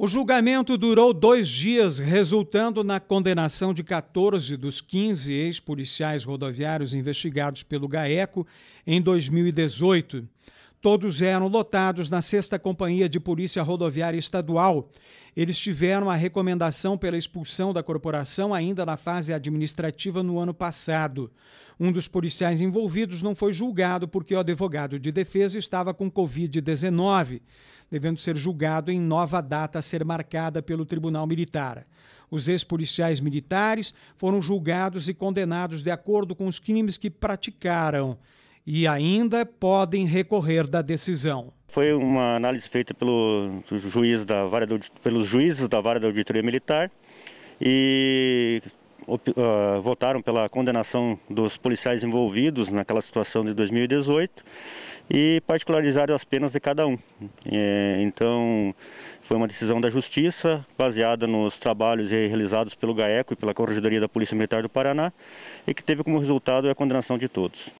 O julgamento durou dois dias, resultando na condenação de 14 dos 15 ex-policiais rodoviários investigados pelo GAECO em 2018. Todos eram lotados na sexta Companhia de Polícia Rodoviária Estadual. Eles tiveram a recomendação pela expulsão da corporação ainda na fase administrativa no ano passado. Um dos policiais envolvidos não foi julgado porque o advogado de defesa estava com Covid-19, devendo ser julgado em nova data a ser marcada pelo Tribunal Militar. Os ex-policiais militares foram julgados e condenados de acordo com os crimes que praticaram e ainda podem recorrer da decisão. Foi uma análise feita pelo juiz da vara do, pelos juízes da vara da auditoria militar e uh, votaram pela condenação dos policiais envolvidos naquela situação de 2018 e particularizaram as penas de cada um. É, então, foi uma decisão da Justiça, baseada nos trabalhos realizados pelo GAECO e pela Corregedoria da Polícia Militar do Paraná, e que teve como resultado a condenação de todos.